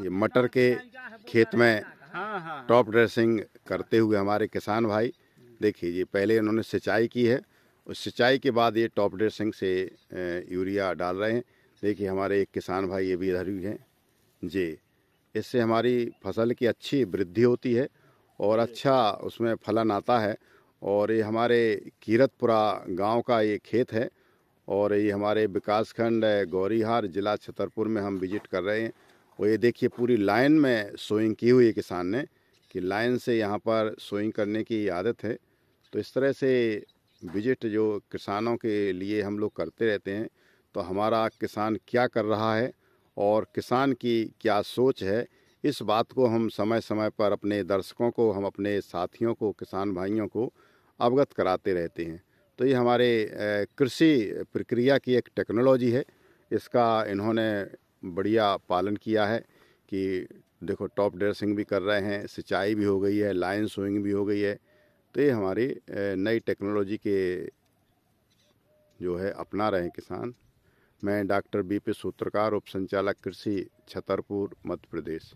ये मटर के खेत में हाँ, हाँ। टॉप ड्रेसिंग करते हुए हमारे किसान भाई देखिए ये पहले उन्होंने सिंचाई की है उस सिंचाई के बाद ये टॉप ड्रेसिंग से यूरिया डाल रहे हैं देखिए हमारे एक किसान भाई ये भी इधर ही हैं जी इससे हमारी फसल की अच्छी वृद्धि होती है और अच्छा उसमें फलन आता है और ये हमारे कीरतपुरा गांव का ये खेत है और ये हमारे विकासखंड गौरीहार ज़िला छतरपुर में हम विजिट कर रहे हैं और ये देखिए पूरी लाइन में सोइंग की हुई है किसान ने कि लाइन से यहाँ पर सोइंग करने की आदत है तो इस तरह से विजिट जो किसानों के लिए हम लोग करते रहते हैं तो हमारा किसान क्या कर रहा है और किसान की क्या सोच है इस बात को हम समय समय पर अपने दर्शकों को हम अपने साथियों को किसान भाइयों को अवगत कराते रहते हैं तो ये हमारे कृषि प्रक्रिया की एक टेक्नोलॉजी है इसका इन्होंने बढ़िया पालन किया है कि देखो टॉप ड्रेसिंग भी कर रहे हैं सिंचाई भी हो गई है लाइन सोइंग भी हो गई है तो ये हमारी नई टेक्नोलॉजी के जो है अपना रहे हैं किसान मैं डॉक्टर बी पी सूत्रकार उप संचालक कृषि छतरपुर मध्य प्रदेश